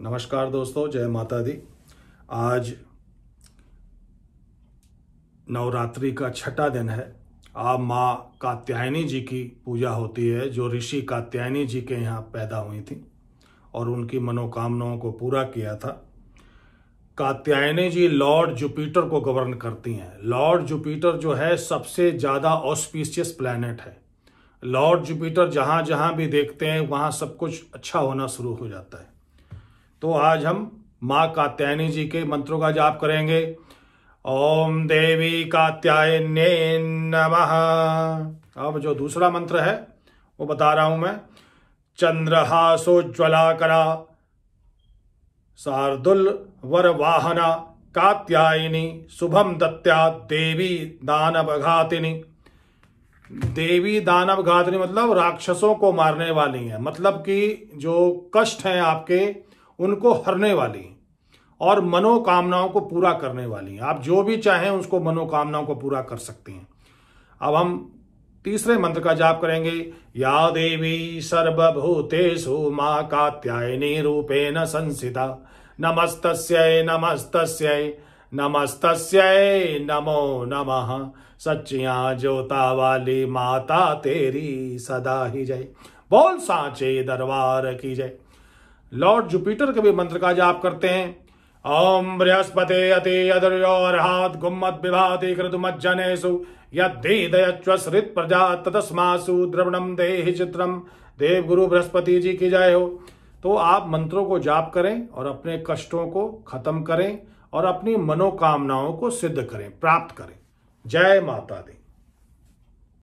नमस्कार दोस्तों जय माता दी आज नवरात्रि का छठा दिन है आप माँ कात्यायनी जी की पूजा होती है जो ऋषि कात्यायनी जी के यहाँ पैदा हुई थी और उनकी मनोकामनाओं को पूरा किया था कात्यायनी जी लॉर्ड जुपिटर को गवर्न करती हैं लॉर्ड जुपिटर जो है सबसे ज़्यादा ऑस्पीशियस प्लैनेट है लॉर्ड जुपिटर जहाँ जहाँ भी देखते हैं वहाँ सब कुछ अच्छा होना शुरू हो जाता है तो आज हम माँ कात्यायनी जी के मंत्रों का जाप करेंगे ओम देवी कात्यायने नमः अब जो दूसरा मंत्र है वो बता रहा हूं मैं करा शार्दुल वर वाहना कात्यायनी शुभम दत्या देवी दानव घातिनी देवी दानव घातिनी मतलब राक्षसों को मारने वाली है मतलब कि जो कष्ट हैं आपके उनको हरने वाली और मनोकामनाओं को पूरा करने वाली हैं आप जो भी चाहें उसको मनोकामनाओं को पूरा कर सकते हैं अब हम तीसरे मंत्र का जाप करेंगे या देवी सर्वभूतेषु माँ कात्यायनी रूपेण संसिता नमस्त नमस्त नमस्त नमो नमः सच्चिया ज्योता वाली माता तेरी सदा ही जय बोल साचे दरबार की जय लॉर्ड जुपिटर के भी मंत्र का जाप करते हैं ओम बृहस्पति अति यदुर्योर्हात् गुम्मत विभाति क्रतुमज्जनेषु यद्दीदयच्वसृत् प्रजा ततस्मासु द्रवणम देहि चित्रम देव गुरु बृहस्पति जी की जय हो तो आप मंत्रों को जाप करें और अपने कष्टों को खत्म करें और अपनी मनोकामनाओं को सिद्ध करें प्राप्त करें जय माता दी